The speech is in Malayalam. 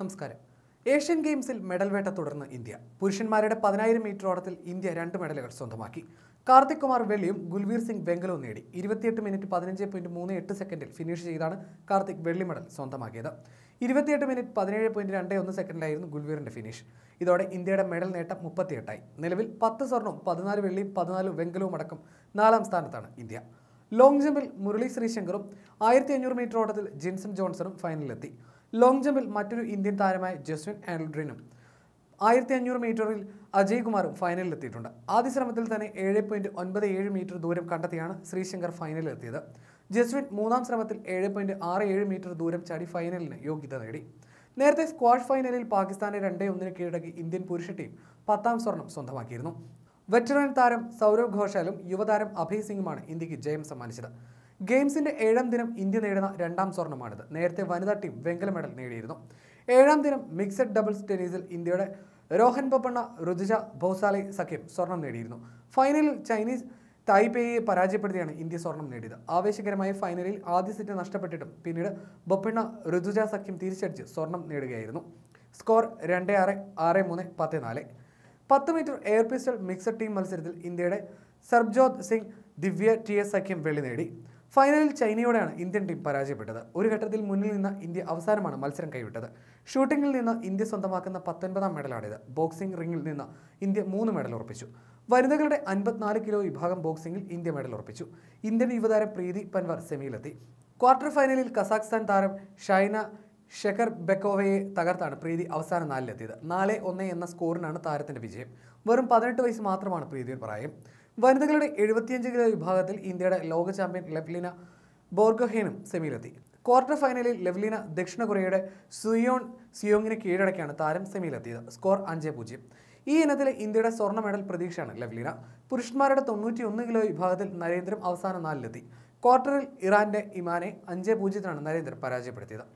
നമസ്കാരം ഏഷ്യൻ ഗെയിംസിൽ മെഡൽ വേട്ട തുടർന്ന് ഇന്ത്യ പുരുഷന്മാരുടെ പതിനായിരം മീറ്റർ ഓട്ടത്തിൽ ഇന്ത്യ രണ്ട് മെഡലുകൾ സ്വന്തമാക്കി കാർത്തിക് കുമാർ വെള്ളിയും ഗുൽവീർ സിംഗ് വെങ്കലവും നേടി ഇരുപത്തിയെട്ട് മിനിറ്റ് പതിനഞ്ച് പോയിന്റ് മൂന്ന് എട്ട് സെക്കൻഡിൽ ഫിനിഷ് ചെയ്താണ് കാർത്തിക് വെള്ളി മെഡൽ സ്വന്തമാക്കിയത് ഇരുപത്തിയെട്ട് മിനിറ്റ് പതിനേഴ് പോയിന്റ് രണ്ട് ഒന്ന് സെക്കൻഡിലായിരുന്നു ഗുൽവീറിന്റെ ഫിനിഷ് ഇതോടെ ഇന്ത്യയുടെ മെഡൽ നേട്ടം മുപ്പത്തിയെട്ടായി നിലവിൽ പത്ത് സ്വർണവും പതിനാല് വെള്ളിയും പതിനാല് വെങ്കലവും അടക്കം നാലാം സ്ഥാനത്താണ് ഇന്ത്യ ലോങ് ജമ്പിൽ മുരളി ശ്രീശങ്കറും ആയിരത്തി അഞ്ഞൂറ് മീറ്റർ ഓട്ടത്തിൽ ജിൻസൺ ജോൺസണും ഫൈനലിലെത്തി ലോങ് ജമ്പിൽ മറ്റൊരു ഇന്ത്യൻ താരമായ ജസ്വിൻ ആൻഡ്രിനും ആയിരത്തി അഞ്ഞൂറ് മീറ്ററിൽ അജയ് കുമാറും ഫൈനലിലെത്തിയിട്ടുണ്ട് ആദ്യ ശ്രമത്തിൽ തന്നെ ഏഴ് പോയിൻറ്റ് ഒൻപത് ഏഴ് മീറ്റർ ദൂരം കണ്ടെത്തിയാണ് ശ്രീശങ്കർ ഫൈനലിലെത്തിയത് ജസ്വിൻ മൂന്നാം ശ്രമത്തിൽ ഏഴ് പോയിൻറ്റ് ആറ് ഏഴ് മീറ്റർ ദൂരം ചാടി ഫൈനലിന് യോഗ്യത നേടി നേരത്തെ സ്ക്വാഷ് ഫൈനലിൽ പാകിസ്ഥാനെ രണ്ടേ ഒന്നിന് കീഴടക്കി ഇന്ത്യൻ പുരുഷ ടീം പത്താം സ്വർണം സ്വന്തമാക്കിയിരുന്നു വെറ്ററൻ താരം സൗരവ് ഘോഷാലും യുവതാരം അഭയ് സിംഗുമാണ് ഇന്ത്യക്ക് ജയം സമ്മാനിച്ചത് ഗെയിംസിന്റെ ഏഴാം ദിനം ഇന്ത്യ നേടുന്ന രണ്ടാം സ്വർണ്ണമാണിത് നേരത്തെ വനിതാ ടീം വെങ്കല മെഡൽ നേടിയിരുന്നു ഏഴാം ദിനം മിക്സഡ് ഡബിൾസ് ടെന്നീസിൽ ഇന്ത്യയുടെ രോഹൻ ബൊപ്പണ്ണ ഋതുജ ഭോസാലെ സഖ്യം സ്വർണം നേടിയിരുന്നു ഫൈനലിൽ ചൈനീസ് തായ്പേയെ പരാജയപ്പെടുത്തിയാണ് ഇന്ത്യ സ്വർണം നേടിയത് ആവേശകരമായ ഫൈനലിൽ ആദ്യ സെറ്റ് നഷ്ടപ്പെട്ടിട്ടും പിന്നീട് ബൊപ്പണ്ണ ഋതുജ സഖ്യം തിരിച്ചടിച്ച് സ്വർണം നേടുകയായിരുന്നു സ്കോർ രണ്ട് ആറ് ആറ് മൂന്ന് പത്ത് നാല് പത്ത് metre air pistol mixed team മത്സരത്തിൽ ഇന്ത്യയുടെ സർബ്ജോത് സിംഗ് ദിവ്യ ടി എസ് സഖ്യം വെള്ളി നേടി ഫൈനലിൽ ചൈനയോടെയാണ് ഇന്ത്യൻ ടീം പരാജയപ്പെട്ടത് ഒരു ഘട്ടത്തിൽ മുന്നിൽ നിന്ന് ഇന്ത്യ അവസാനമാണ് മത്സരം കൈവിട്ടത് ഷൂട്ടിംഗിൽ നിന്ന് ഇന്ത്യ സ്വന്തമാക്കുന്ന പത്തൊൻപതാം മെഡലാണിത് ബോക്സിംഗ് റിംഗിൽ നിന്ന് ഇന്ത്യ മൂന്ന് മെഡൽ ഉറപ്പിച്ചു വനിതകളുടെ അൻപത്തിനാല് കിലോ വിഭാഗം ബോക്സിംഗിൽ ഇന്ത്യ മെഡൽ ഉറപ്പിച്ചു ഇന്ത്യൻ യുവതാരം പ്രീതി പൻവർ സെമിയിലെത്തി ക്വാർട്ടർ ഫൈനലിൽ കസാഖ്സ്ഥാൻ താരം ഷൈന ഷെഖർ ബെക്കോവയെ തകർത്താണ് പ്രീതി അവസാന നാലിലെത്തിയത് നാല് ഒന്ന് എന്ന സ്കോറിനാണ് താരത്തിൻ്റെ വിജയം വെറും പതിനെട്ട് വയസ്സ് മാത്രമാണ് പ്രീതിയുടെ പ്രായം വനിതകളുടെ എഴുപത്തിയഞ്ച് കിലോ വിഭാഗത്തിൽ ഇന്ത്യയുടെ ലോക ചാമ്പ്യൻ ലെവ്ലിന ബോർഗഹേനും സെമിയിലെത്തി ക്വാർട്ടർ ഫൈനലിൽ ലെവ്ലിന ദക്ഷിണ കൊറിയയുടെ സുയോൺ സിയോങ്ങിനെ കീഴടക്കിയാണ് താരം സെമിയിലെത്തിയത് സ്കോർ അഞ്ച് പൂജ്യം ഈ ഇനത്തിൽ ഇന്ത്യയുടെ സ്വർണ്ണ മെഡൽ പ്രതീക്ഷയാണ് ലെവ്ലിന പുരുഷന്മാരുടെ തൊണ്ണൂറ്റിയൊന്ന് കിലോ വിഭാഗത്തിൽ നരേന്ദ്രം അവസാന നാലിലെത്തി ക്വാർട്ടറിൽ ഇറാന്റെ ഇമാനെ അഞ്ച് പൂജ്യത്തിനാണ് നരേന്ദ്രൻ പരാജയപ്പെടുത്തിയത്